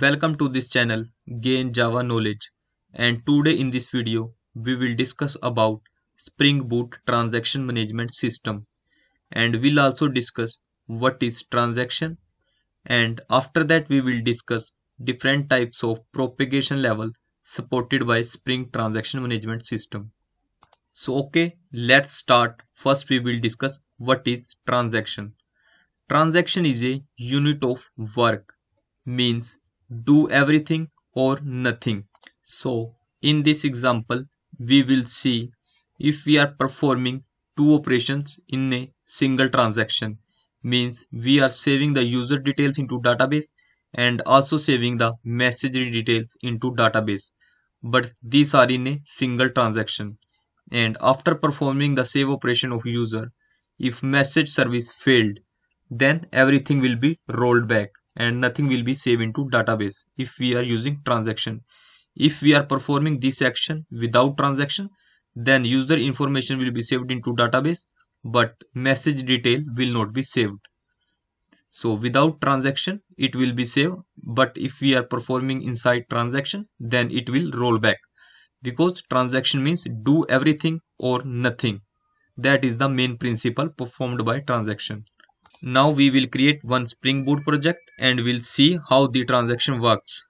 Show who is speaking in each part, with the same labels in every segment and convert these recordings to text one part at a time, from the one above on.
Speaker 1: Welcome to this channel Gain Java Knowledge and today in this video we will discuss about Spring Boot Transaction Management System and we'll also discuss what is transaction and after that we will discuss different types of propagation level supported by Spring Transaction Management System. So okay let's start first we will discuss what is transaction. Transaction is a unit of work means do everything or nothing. So in this example, we will see if we are performing two operations in a single transaction means we are saving the user details into database and also saving the message details into database but these are in a single transaction and after performing the save operation of user if message service failed then everything will be rolled back and nothing will be saved into database if we are using transaction if we are performing this action without transaction then user information will be saved into database but message detail will not be saved so without transaction it will be saved but if we are performing inside transaction then it will roll back because transaction means do everything or nothing that is the main principle performed by transaction now we will create one Spring Boot project and we'll see how the transaction works.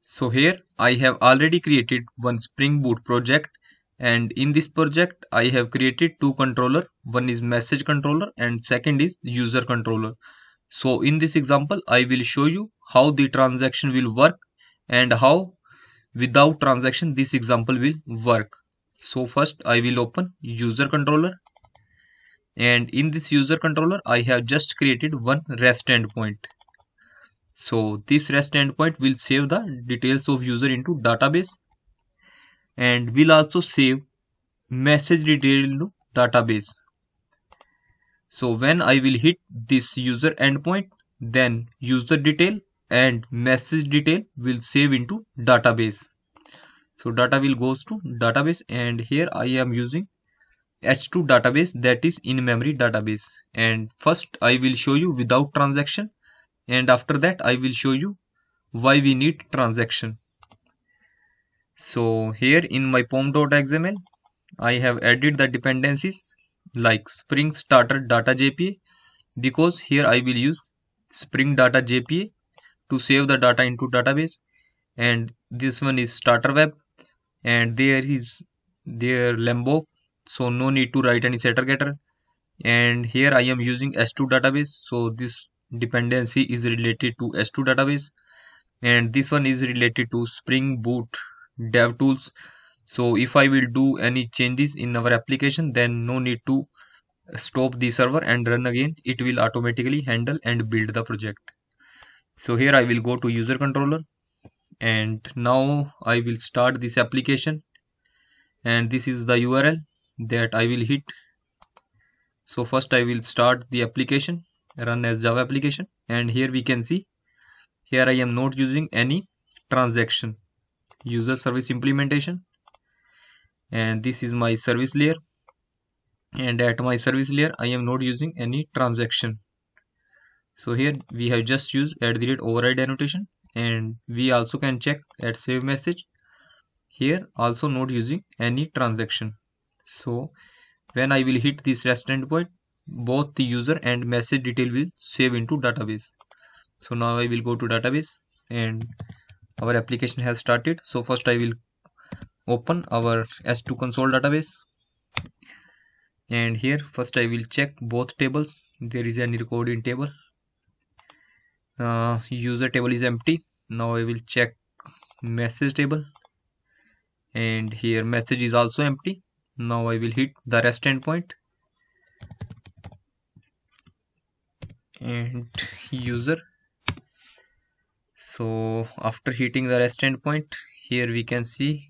Speaker 1: So here I have already created one Spring Boot project and in this project I have created two controller. One is message controller and second is user controller. So in this example I will show you how the transaction will work and how without transaction this example will work. So first I will open user controller and in this user controller I have just created one REST endpoint so this REST endpoint will save the details of user into database and will also save message detail into database so when I will hit this user endpoint then user detail and message detail will save into database so data will goes to database and here I am using h2 database that is in memory database and first i will show you without transaction and after that i will show you why we need transaction so here in my pom.xml i have added the dependencies like spring starter data jpa because here i will use spring data jpa to save the data into database and this one is starter web and there is their lambo so no need to write any setter getter and here I am using S2 database so this dependency is related to S2 database and this one is related to Spring Boot DevTools so if I will do any changes in our application then no need to stop the server and run again it will automatically handle and build the project so here I will go to user controller and now I will start this application and this is the URL that I will hit so first I will start the application run as Java application and here we can see here I am not using any transaction user service implementation and this is my service layer and at my service layer I am not using any transaction so here we have just used add the override annotation and we also can check at save message here also not using any transaction so when I will hit this REST endpoint both the user and message detail will save into database so now I will go to database and our application has started so first I will open our S2 console database and here first I will check both tables there is an recording table uh, user table is empty now I will check message table and here message is also empty now I will hit the rest endpoint and user so after hitting the rest endpoint here we can see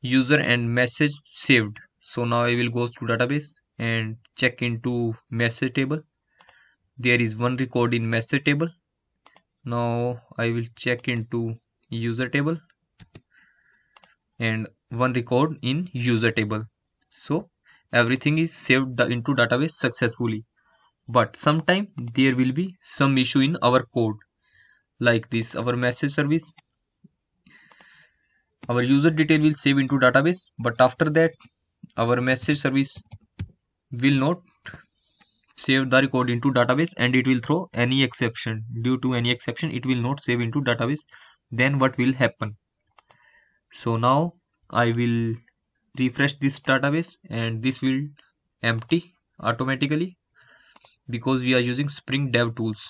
Speaker 1: user and message saved so now I will go to database and check into message table there is one record in message table now I will check into user table and one record in user table so everything is saved into database successfully but sometime there will be some issue in our code like this our message service our user detail will save into database but after that our message service will not save the record into database and it will throw any exception due to any exception it will not save into database then what will happen so now I will refresh this database and this will empty automatically because we are using spring dev tools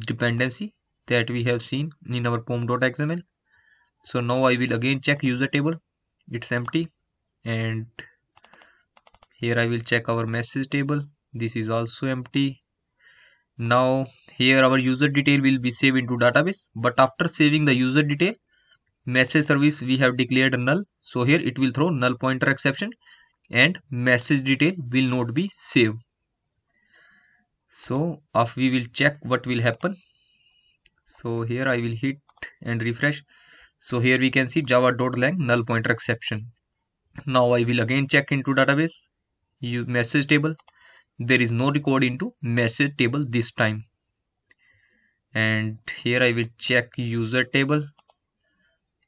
Speaker 1: dependency that we have seen in our pom.xml so now I will again check user table it's empty and here I will check our message table this is also empty now here our user detail will be saved into database but after saving the user detail message service we have declared null so here it will throw null pointer exception and message detail will not be saved so if we will check what will happen so here i will hit and refresh so here we can see java.lang null pointer exception now i will again check into database you message table there is no record into message table this time and here i will check user table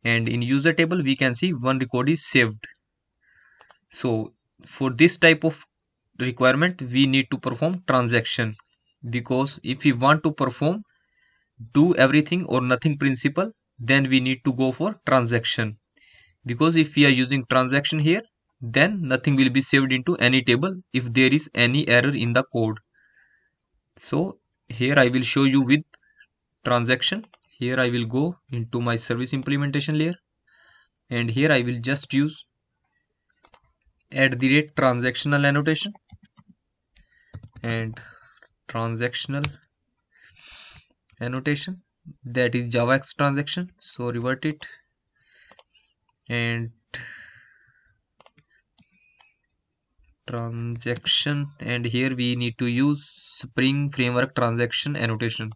Speaker 1: and in user table we can see one record is saved so for this type of requirement we need to perform transaction because if we want to perform do everything or nothing principle then we need to go for transaction because if we are using transaction here then nothing will be saved into any table if there is any error in the code so here i will show you with transaction here I will go into my service implementation layer and here I will just use at the rate transactional annotation and transactional annotation that is javax transaction so revert it and transaction and here we need to use spring framework transaction annotation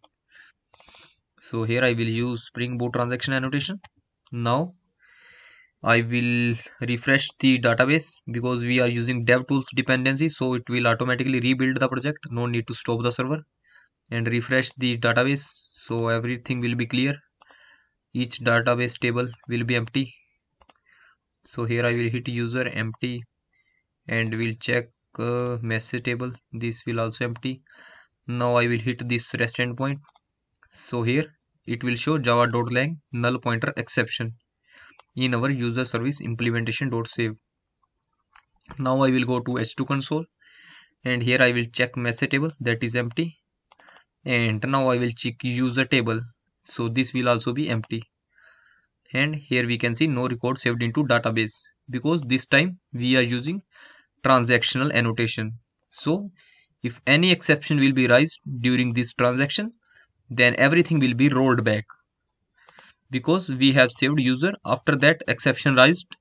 Speaker 1: so here I will use Spring Boot transaction annotation now I will refresh the database because we are using DevTools dependency so it will automatically rebuild the project no need to stop the server and refresh the database so everything will be clear each database table will be empty so here I will hit user empty and we'll check uh, message table this will also empty now I will hit this rest endpoint so here it will show java.lang null pointer exception in our user service implementation.save. Now I will go to H2 console and here I will check message table that is empty and now I will check user table so this will also be empty and here we can see no record saved into database because this time we are using transactional annotation so if any exception will be raised during this transaction then everything will be rolled back because we have saved user after that exception raised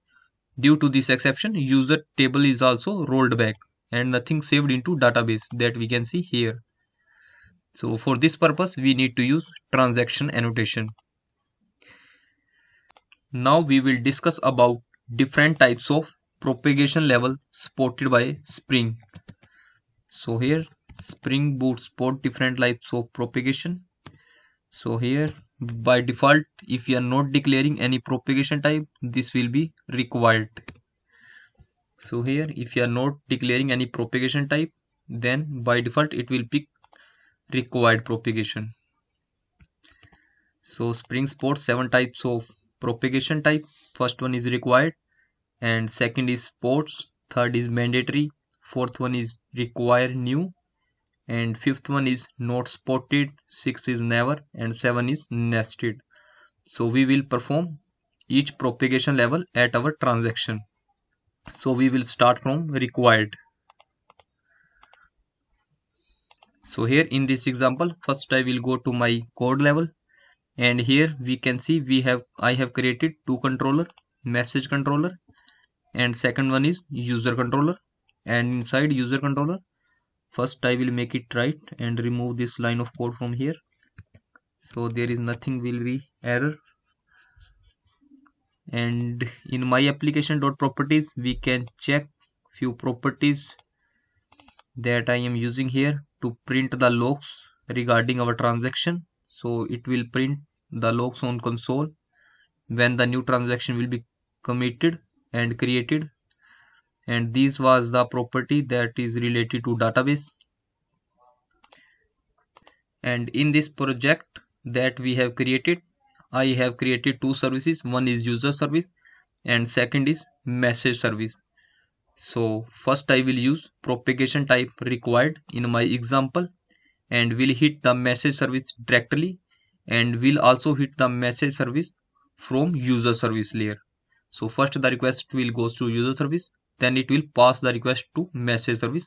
Speaker 1: due to this exception user table is also rolled back and nothing saved into database that we can see here so for this purpose we need to use transaction annotation now we will discuss about different types of propagation level supported by spring so here spring boot support different types of propagation so here by default if you are not declaring any propagation type this will be required so here if you are not declaring any propagation type then by default it will pick required propagation so spring sports seven types of propagation type first one is required and second is sports third is mandatory fourth one is require new and fifth one is not spotted sixth is never and seven is nested so we will perform each propagation level at our transaction so we will start from required so here in this example first i will go to my code level and here we can see we have i have created two controller message controller and second one is user controller and inside user controller first I will make it right and remove this line of code from here so there is nothing will be error and in my application dot properties we can check few properties that I am using here to print the logs regarding our transaction so it will print the logs on console when the new transaction will be committed and created and this was the property that is related to database and in this project that we have created I have created two services one is user service and second is message service so first I will use propagation type required in my example and will hit the message service directly and will also hit the message service from user service layer so first the request will goes to user service then it will pass the request to message service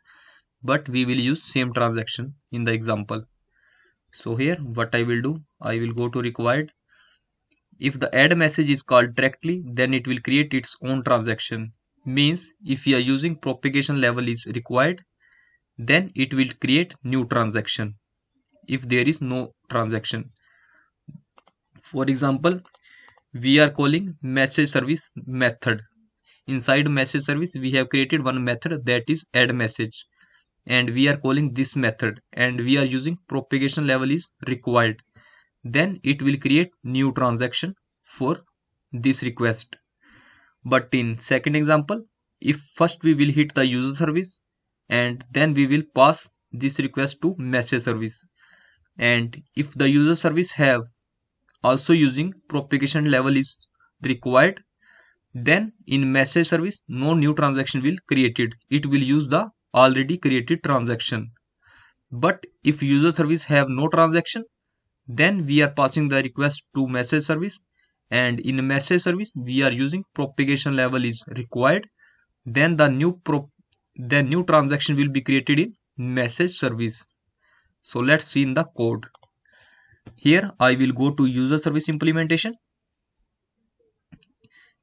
Speaker 1: but we will use same transaction in the example so here what I will do I will go to required if the add message is called directly then it will create its own transaction means if you are using propagation level is required then it will create new transaction if there is no transaction for example we are calling message service method inside message service we have created one method that is add message and we are calling this method and we are using propagation level is required then it will create new transaction for this request but in second example if first we will hit the user service and then we will pass this request to message service and if the user service have also using propagation level is required then in message service no new transaction will created it will use the already created transaction but if user service have no transaction then we are passing the request to message service and in message service we are using propagation level is required then the new pro the new transaction will be created in message service so let's see in the code here i will go to user service implementation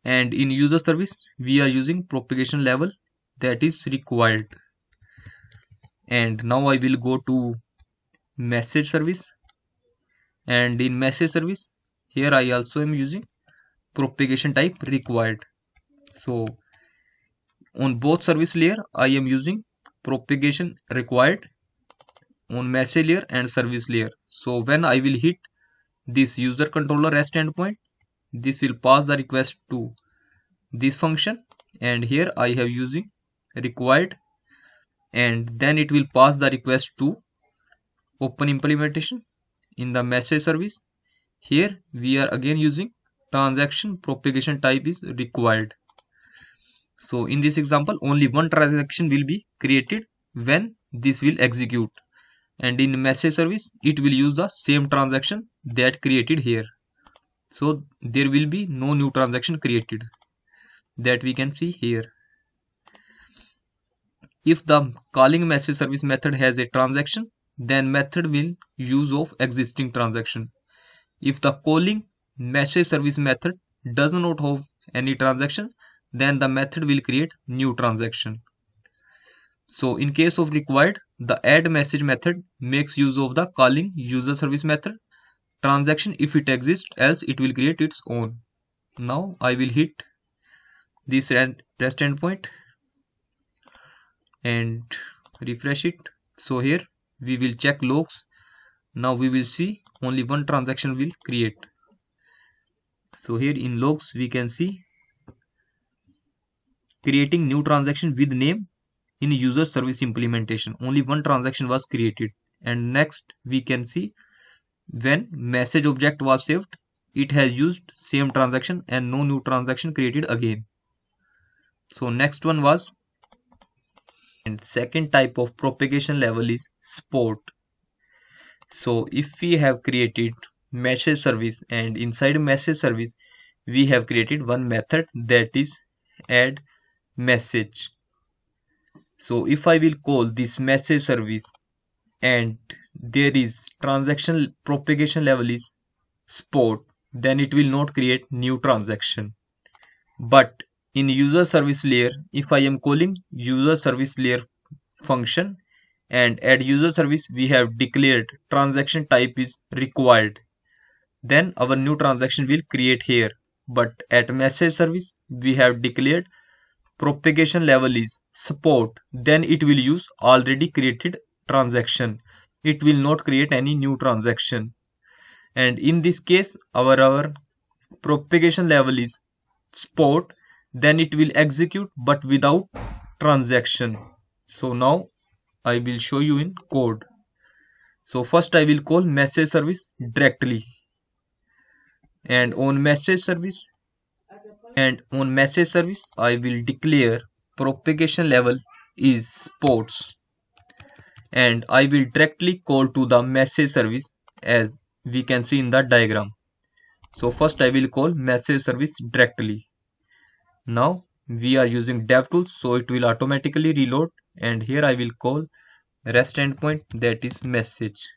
Speaker 1: and in user service we are using propagation level that is required and now I will go to message service and in message service here I also am using propagation type required so on both service layer I am using propagation required on message layer and service layer so when I will hit this user controller rest endpoint this will pass the request to this function and here I have using required and then it will pass the request to open implementation in the message service here we are again using transaction propagation type is required so in this example only one transaction will be created when this will execute and in message service it will use the same transaction that created here so there will be no new transaction created that we can see here if the calling message service method has a transaction then method will use of existing transaction if the calling message service method does not have any transaction then the method will create new transaction so in case of required the add message method makes use of the calling user service method transaction if it exists else it will create its own now I will hit this test endpoint and refresh it so here we will check logs now we will see only one transaction will create so here in logs we can see creating new transaction with name in user service implementation only one transaction was created and next we can see when message object was saved it has used same transaction and no new transaction created again so next one was and second type of propagation level is support so if we have created message service and inside message service we have created one method that is add message so if i will call this message service and there is transaction propagation level is sport then it will not create new transaction but in user service layer if i am calling user service layer function and at user service we have declared transaction type is required then our new transaction will create here but at message service we have declared propagation level is support then it will use already created transaction it will not create any new transaction and in this case our our propagation level is spot then it will execute but without transaction so now i will show you in code so first i will call message service directly and on message service and on message service i will declare propagation level is sports and I will directly call to the message service as we can see in the diagram. So first I will call message service directly. Now we are using DevTools so it will automatically reload and here I will call REST endpoint that is message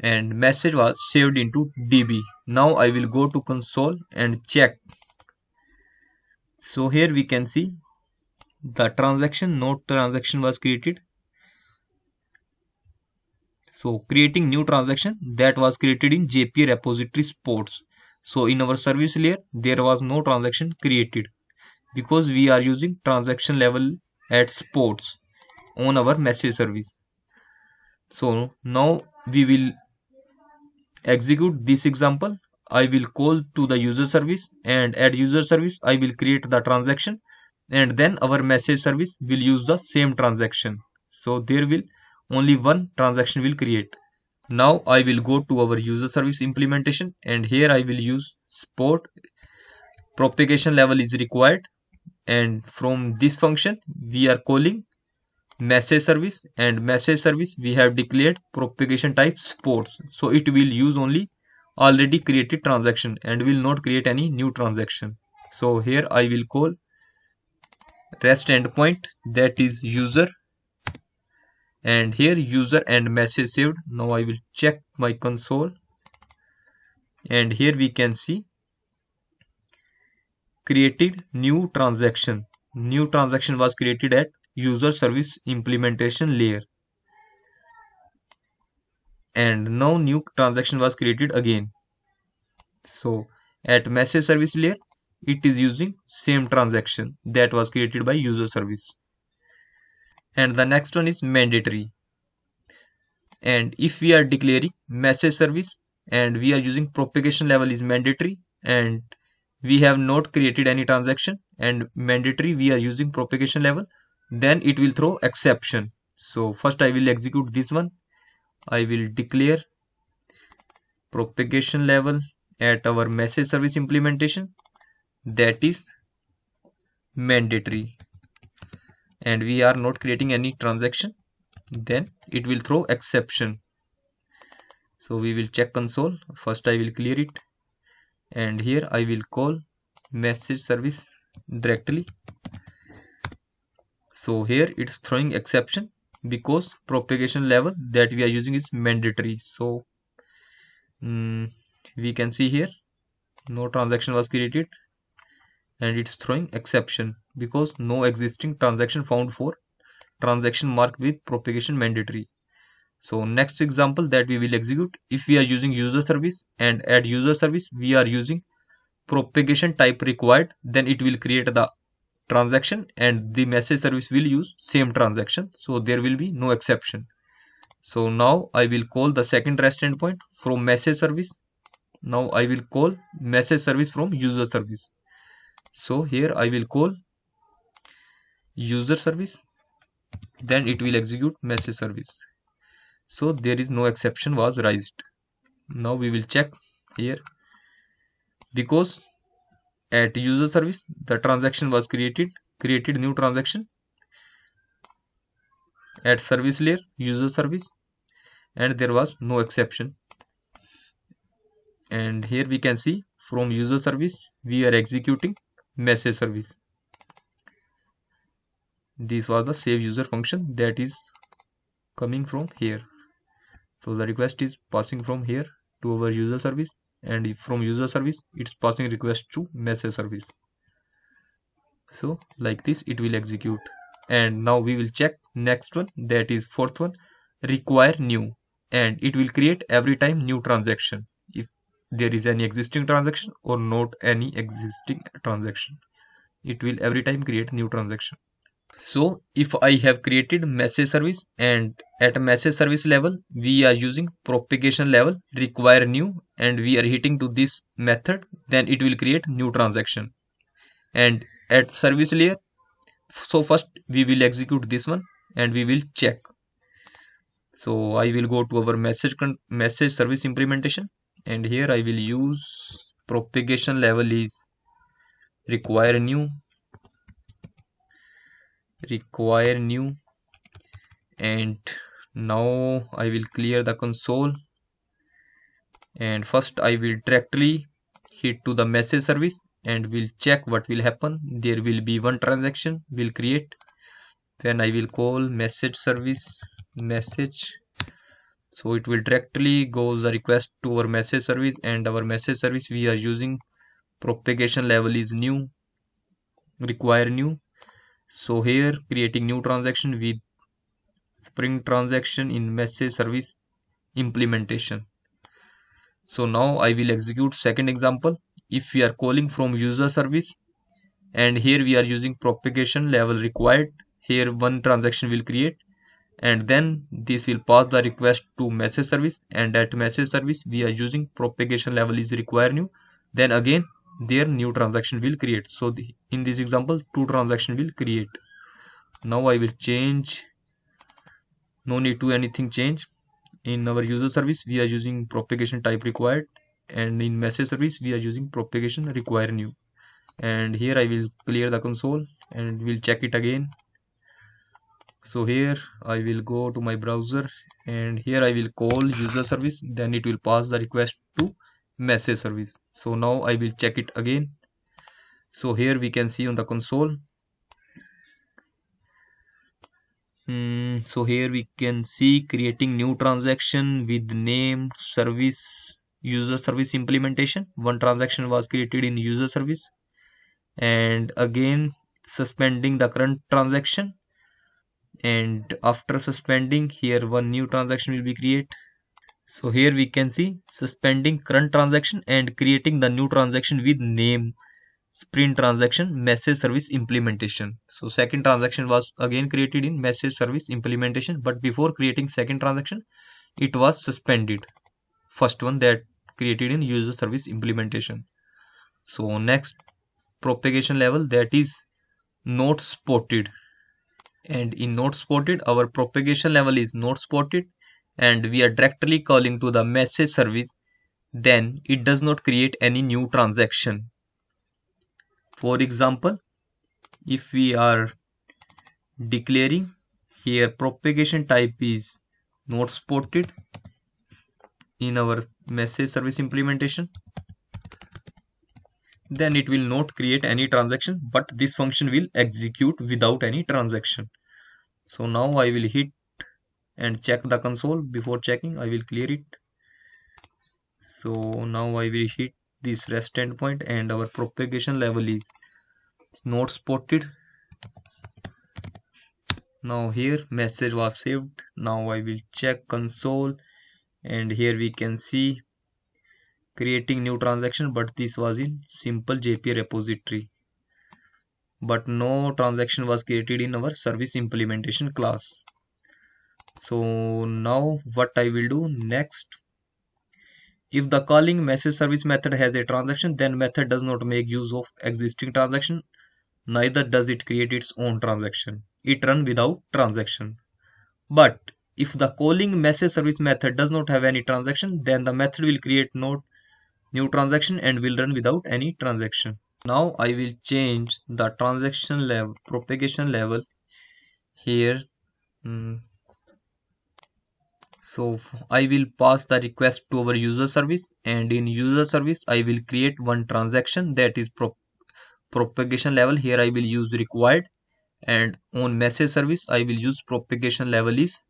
Speaker 1: and message was saved into DB. Now I will go to console and check. So here we can see the transaction node transaction was created so creating new transaction that was created in jpa repository sports so in our service layer there was no transaction created because we are using transaction level at sports on our message service so now we will execute this example i will call to the user service and at user service i will create the transaction and then our message service will use the same transaction so there will only one transaction will create now i will go to our user service implementation and here i will use support propagation level is required and from this function we are calling message service and message service we have declared propagation type sports so it will use only already created transaction and will not create any new transaction so here i will call rest endpoint that is user and here user and message saved now I will check my console and here we can see created new transaction new transaction was created at user service implementation layer and now new transaction was created again so at message service layer it is using same transaction that was created by user service and the next one is mandatory and if we are declaring message service and we are using propagation level is mandatory and we have not created any transaction and mandatory we are using propagation level then it will throw exception so first i will execute this one i will declare propagation level at our message service implementation that is mandatory and we are not creating any transaction then it will throw exception so we will check console first i will clear it and here i will call message service directly so here it's throwing exception because propagation level that we are using is mandatory so um, we can see here no transaction was created and it's throwing exception because no existing transaction found for transaction marked with propagation mandatory. So next example that we will execute if we are using user service and at user service we are using propagation type required then it will create the transaction and the message service will use same transaction so there will be no exception. So now I will call the second REST endpoint from message service. Now I will call message service from user service so here I will call user service then it will execute message service so there is no exception was raised now we will check here because at user service the transaction was created created new transaction at service layer user service and there was no exception and here we can see from user service we are executing message service this was the save user function that is coming from here so the request is passing from here to our user service and from user service it's passing request to message service so like this it will execute and now we will check next one that is fourth one require new and it will create every time new transaction there is any existing transaction or not any existing transaction it will every time create new transaction so if i have created message service and at message service level we are using propagation level require new and we are hitting to this method then it will create new transaction and at service layer so first we will execute this one and we will check so i will go to our message message service implementation and here I will use propagation level is require new require new and now I will clear the console and first I will directly hit to the message service and will check what will happen there will be one transaction will create then I will call message service message so it will directly goes a request to our message service and our message service we are using propagation level is new require new so here creating new transaction with spring transaction in message service implementation so now i will execute second example if we are calling from user service and here we are using propagation level required here one transaction will create and then this will pass the request to message service and at message service we are using propagation level is required new then again their new transaction will create so the, in this example two transaction will create now i will change no need to anything change in our user service we are using propagation type required and in message service we are using propagation require new and here i will clear the console and we'll check it again so here i will go to my browser and here i will call user service then it will pass the request to message service so now i will check it again so here we can see on the console mm, so here we can see creating new transaction with name service user service implementation one transaction was created in user service and again suspending the current transaction and after suspending here one new transaction will be create so here we can see suspending current transaction and creating the new transaction with name sprint transaction message service implementation so second transaction was again created in message service implementation but before creating second transaction it was suspended first one that created in user service implementation so next propagation level that is not spotted and in node spotted, our propagation level is node spotted, and we are directly calling to the message service then it does not create any new transaction for example if we are declaring here propagation type is node spotted in our message service implementation then it will not create any transaction but this function will execute without any transaction so now i will hit and check the console before checking i will clear it so now i will hit this rest endpoint and our propagation level is not spotted now here message was saved now i will check console and here we can see creating new transaction but this was in simple JPA repository but no transaction was created in our service implementation class so now what I will do next if the calling message service method has a transaction then method does not make use of existing transaction neither does it create its own transaction it run without transaction but if the calling message service method does not have any transaction then the method will create no new transaction and will run without any transaction now i will change the transaction level propagation level here mm. so i will pass the request to our user service and in user service i will create one transaction that is pro propagation level here i will use required and on message service i will use propagation level is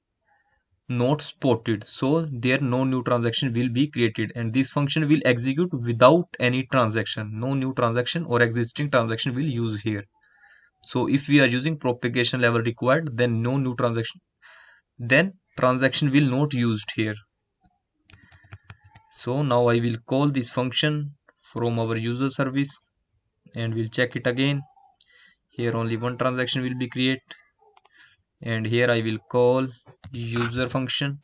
Speaker 1: not supported so there no new transaction will be created and this function will execute without any transaction no new transaction or existing transaction will use here so if we are using propagation level required then no new transaction then transaction will not used here so now i will call this function from our user service and we'll check it again here only one transaction will be create and here I will call user function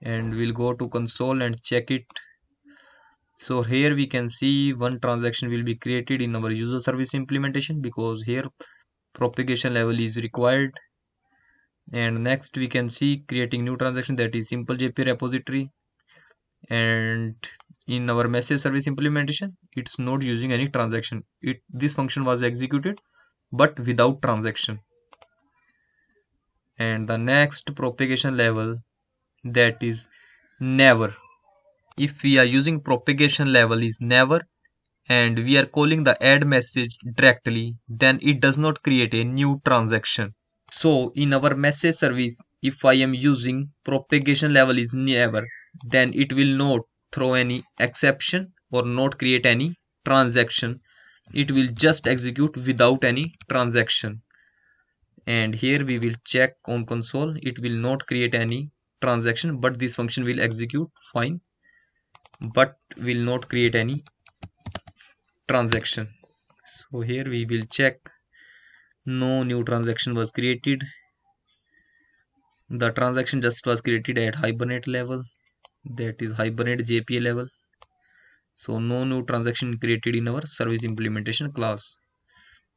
Speaker 1: and we'll go to console and check it so here we can see one transaction will be created in our user service implementation because here propagation level is required and next we can see creating new transaction that is simple jp repository and in our message service implementation it's not using any transaction it this function was executed but without transaction and the next propagation level that is never if we are using propagation level is never and we are calling the add message directly then it does not create a new transaction so in our message service if i am using propagation level is never then it will not throw any exception or not create any transaction it will just execute without any transaction and here we will check on console it will not create any transaction but this function will execute fine but will not create any transaction so here we will check no new transaction was created the transaction just was created at hibernate level that is hibernate jpa level so no new transaction created in our service implementation class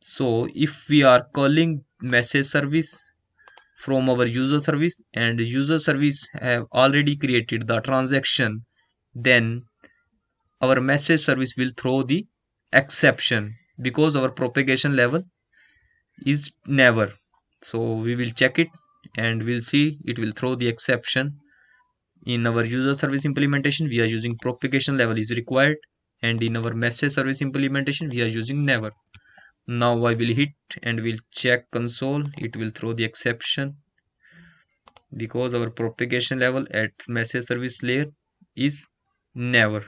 Speaker 1: so if we are calling message service from our user service and user service have already created the transaction then our message service will throw the exception because our propagation level is never so we will check it and we'll see it will throw the exception in our user service implementation we are using propagation level is required and in our message service implementation we are using never now I will hit and will check console it will throw the exception because our propagation level at message service layer is never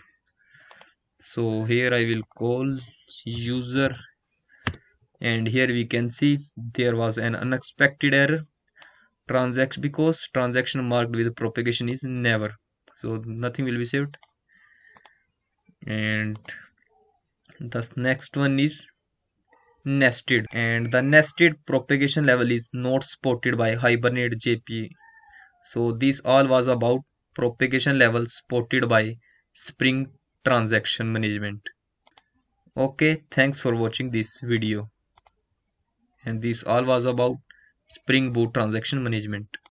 Speaker 1: so here I will call user and here we can see there was an unexpected error transaction because transaction marked with propagation is never so nothing will be saved and the next one is nested and the nested propagation level is not supported by hibernate jp so this all was about propagation level supported by spring transaction management okay thanks for watching this video and this all was about spring boot transaction management